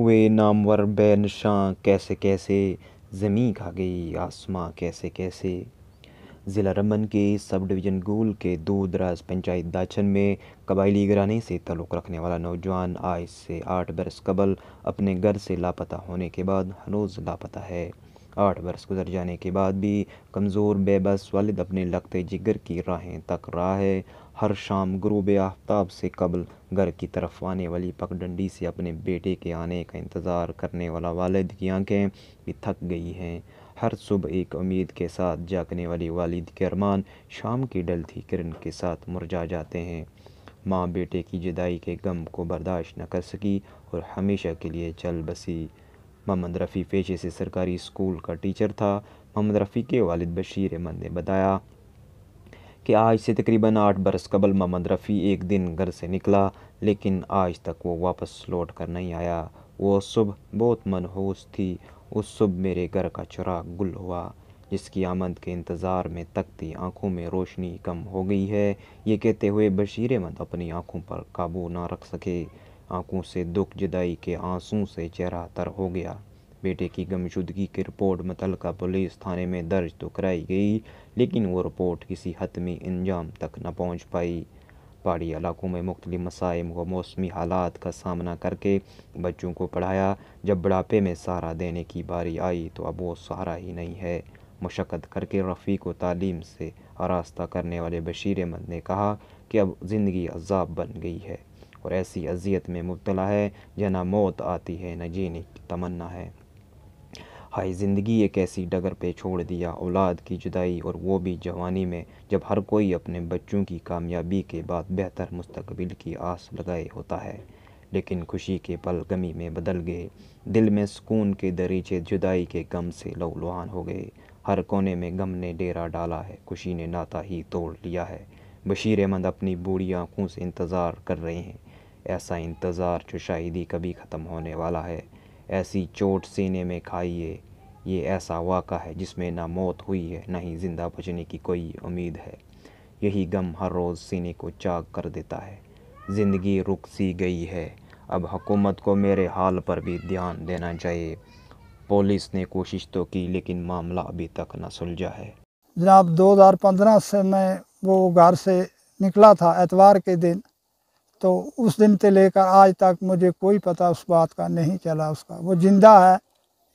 हुए नामवर बेनशां कैसे कैसे ज़मीं खा गई आसमां कैसे कैसे ज़िला रमन के सब डिवीज़न गोल के दूर दराज पंचायत दाचन में कबायली घराने से तल्लुक़ रखने वाला नौजवान आज से आठ बरस कबल अपने घर से लापता होने के बाद हनोज लापता है आठ बरस गुजर जाने के बाद भी कमज़ोर बेबस वालिद अपने लगते जिगर की राहें तक रहा है हर शाम गुरूब आफ्ताब से कबल घर की तरफ आने वाली पगडंडी से अपने बेटे के आने का इंतज़ार करने वाला वालद की आंखें भी थक गई हैं हर सुबह एक उम्मीद के साथ जागने वाली वालिद के अरमान शाम की डलती किरण के साथ मुरझा जाते हैं माँ बेटे की जुदाई के गम को बर्दाश्त न कर सकी और हमेशा के लिए चल बसी मोहम्मद रफ़ी पेशे से सरकारी स्कूल का टीचर था मोहम्मद रफ़ी के वालिद बशीर अहमद ने बताया कि आज से तकरीबन आठ बरस कबल मोहम्मद रफ़ी एक दिन घर से निकला लेकिन आज तक वो वापस लौट कर नहीं आया वो सुबह बहुत मनहूस थी उस सुबह मेरे घर का चुराग गुल हुआ जिसकी आमद के इंतज़ार में तकती आंखों में रोशनी कम हो गई है ये कहते हुए बशीर अहमद अपनी आंखों पर काबू ना रख सके आंखों से दुख जुदाई के आंसू से चेहरा तर हो गया बेटे की गमशुदगी की रिपोर्ट मुतलका पुलिस थाने में दर्ज तो कराई गई लेकिन वो रिपोर्ट किसी हतमी इंजाम तक न पहुँच पाई पहाड़ी इलाकों में मुख्तलि मसाइम व मौसमी हालात का सामना करके बच्चों को पढ़ाया जब बुढ़ापे में सहारा देने की बारी आई तो अब वो सहारा ही नहीं है मशक्क़त करके रफ़ी को तालीम से आरास्ता करने वाले बशीर अहमद ने कहा कि अब ज़िंदगी अजाब बन गई है और ऐसी अजियत में मुबतला है जहाँ मौत आती है न जीने की तमन्ना है हाय ज़िंदगी एक ऐसी डगर पे छोड़ दिया औलाद की जुदाई और वो भी जवानी में जब हर कोई अपने बच्चों की कामयाबी के बाद बेहतर मुस्तकबिल की आस लगाए होता है लेकिन खुशी के पल गमी में बदल गए दिल में सुकून के दरीचे जुदाई के गम से लवलुहान हो गए हर कोने में गम ने डेरा डाला है खुशी ने नाता ही तोड़ लिया है बशीर अहमद अपनी बूढ़ी आँखों से इंतज़ार कर रहे हैं ऐसा इंतज़ार जो शायद ही कभी ख़त्म होने वाला है ऐसी चोट सीने में खाइए ये ऐसा वाक़ा है जिसमें ना मौत हुई है ना ही ज़िंदा बचने की कोई उम्मीद है यही गम हर रोज़ सीने को चाक कर देता है ज़िंदगी रुक सी गई है अब हुकूमत को मेरे हाल पर भी ध्यान देना चाहिए पुलिस ने कोशिश तो की लेकिन मामला अभी तक ना सुलझा है जनाब 2015 से मैं वो घर से निकला था एतवार के दिन तो उस दिन से लेकर आज तक मुझे कोई पता उस बात का नहीं चला उसका वो जिंदा है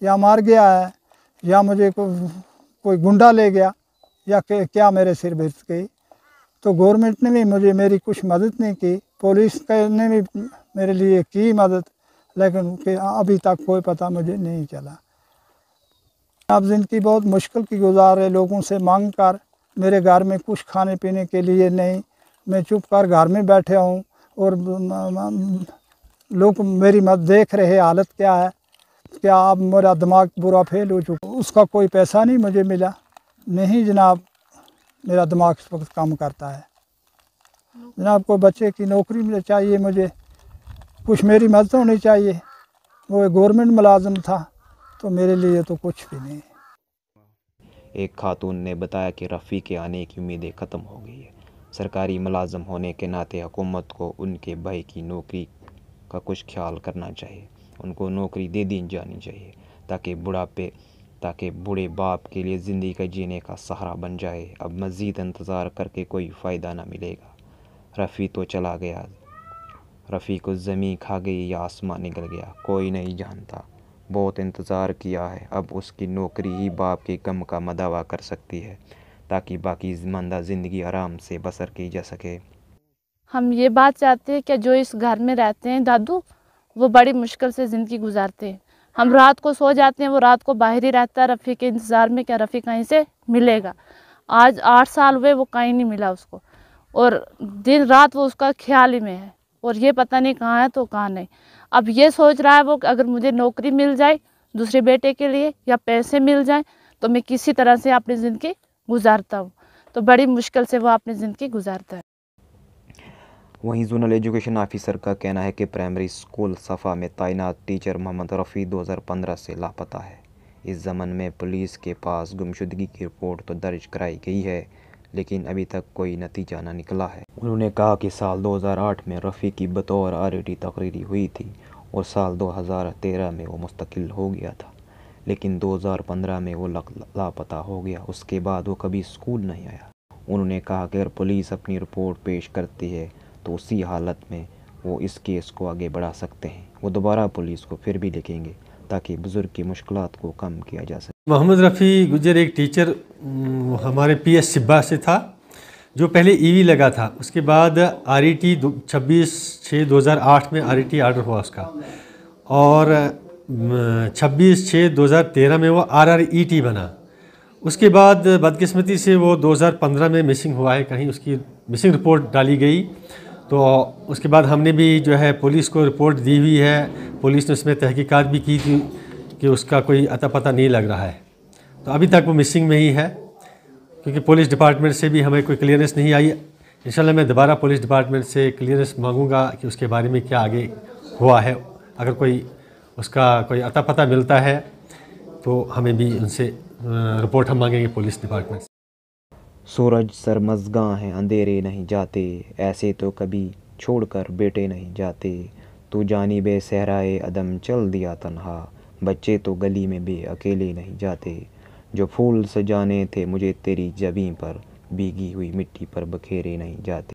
या मार गया है या मुझे को, कोई गुंडा ले गया या क्या मेरे सिर भेज गई तो गवर्नमेंट ने भी मुझे मेरी कुछ मदद नहीं की पुलिस ने भी मेरे लिए की मदद लेकिन अभी तक कोई पता मुझे नहीं चला आप ज़िंदगी बहुत मुश्किल की गुजार है लोगों से मांग कर मेरे घर में कुछ खाने पीने के लिए नहीं मैं चुप कर घर में बैठे हूँ और लोग मेरी मत देख रहे हालत क्या है क्या आप मेरा दिमाग बुरा फेल हो चुका उसका कोई पैसा नहीं मुझे मिला नहीं जनाब मेरा दिमाग इस वक्त काम करता है जनाब को बच्चे की नौकरी मुझे चाहिए मुझे कुछ मेरी मदद होनी चाहिए वो एक गवर्नमेंट मुलाजम था तो मेरे लिए तो कुछ भी नहीं एक खातून ने बताया कि रफ़ी के आने की उम्मीदें ख़त्म हो गई सरकारी मुलाजम होने के नाते हुकूमत को उनके भाई की नौकरी का कुछ ख्याल करना चाहिए उनको नौकरी दे दी जानी चाहिए ताकि बुढ़ापे ताकि बूढ़े बाप के लिए ज़िंदगी का जीने का सहारा बन जाए अब मज़ीद इंतज़ार करके कोई फ़ायदा ना मिलेगा रफ़ी तो चला गया रफ़ी को ज़मीं खा गई या आसमान निकल गया कोई नहीं जानता बहुत इंतज़ार किया है अब उसकी नौकरी ही बाप के गम का मदावा कर सकती है ताकि बाकी मंदा ज़िंदगी आराम से बसर की जा सके हम ये बात चाहते हैं कि जो इस घर में रहते हैं दादू वो बड़ी मुश्किल से ज़िंदगी गुजारते हैं हम रात को सो जाते हैं वो रात को बाहर ही रहता है रफ़ी के इंतज़ार में क्या रफ़ी कहीं से मिलेगा आज आठ साल हुए वो कहीं नहीं मिला उसको और दिन रात वो उसका ख्याल ही में है और ये पता नहीं कहाँ है तो कहाँ नहीं अब ये सोच रहा है वो अगर मुझे नौकरी मिल जाए दूसरे बेटे के लिए या पैसे मिल जाए तो मैं किसी तरह से अपनी ज़िंदगी गुजारता हो तो बड़ी मुश्किल से वो अपनी ज़िंदगी गुजारता है वहीं जोनल एजुकेशन ऑफिसर का कहना है कि प्राइमरी स्कूल सफ़ा में तैनात टीचर मोहम्मद रफ़ी 2015 से लापता है इस ज़मन में पुलिस के पास गुमशुदगी की रिपोर्ट तो दर्ज कराई गई है लेकिन अभी तक कोई नतीजा ना निकला है उन्होंने कहा कि साल 2008 में रफ़ी की बतौर आर तकरीरी हुई थी और साल 2013 में वो मुस्तकिल हो गया था लेकिन 2015 में वो लापता हो गया उसके बाद वो कभी स्कूल नहीं आया उन्होंने कहा कि अगर पुलिस अपनी रिपोर्ट पेश करती है तो उसी हालत में वो इस केस को आगे बढ़ा सकते हैं वो दोबारा पुलिस को फिर भी लिखेंगे ताकि बुज़ुर्ग की मुश्किल को कम किया जा सके मोहम्मद रफ़ी गुजर एक टीचर हमारे पी एस सिब्बा से था जो पहले ईवी लगा था उसके बाद आर ई टी छब्बीस छः दो हज़ार आठ में आर ई टी आर्डर हुआ उसका और छब्बीस छः तेरह में वो आरआरईटी बना उसके बाद बदकिस्मती से वो 2015 में मिसिंग हुआ है कहीं उसकी मिसिंग रिपोर्ट डाली गई तो उसके बाद हमने भी जो है पुलिस को रिपोर्ट दी हुई है पुलिस ने उसमें तहकीकात भी की थी कि उसका कोई अता पता नहीं लग रहा है तो अभी तक वो मिसिंग में ही है क्योंकि पुलिस डिपार्टमेंट से भी हमें कोई क्लियरेंस नहीं आई इंशाल्लाह मैं दोबारा पुलिस डिपार्टमेंट से क्लियरेंस मांगूंगा कि उसके बारे में क्या आगे हुआ है अगर कोई उसका कोई अता पता मिलता है तो हमें भी उनसे रिपोर्ट हम मांगेंगे पुलिस डिपार्टमेंट से सूरज सरमजगा हैं अंधेरे नहीं जाते ऐसे तो कभी छोड़कर बेटे नहीं जाते तू जानी बे सहराए अदम चल दिया तनहा बच्चे तो गली में भी अकेले नहीं जाते जो फूल सजाने थे मुझे तेरी जबी पर भीगी हुई मिट्टी पर बखेरे नहीं जाते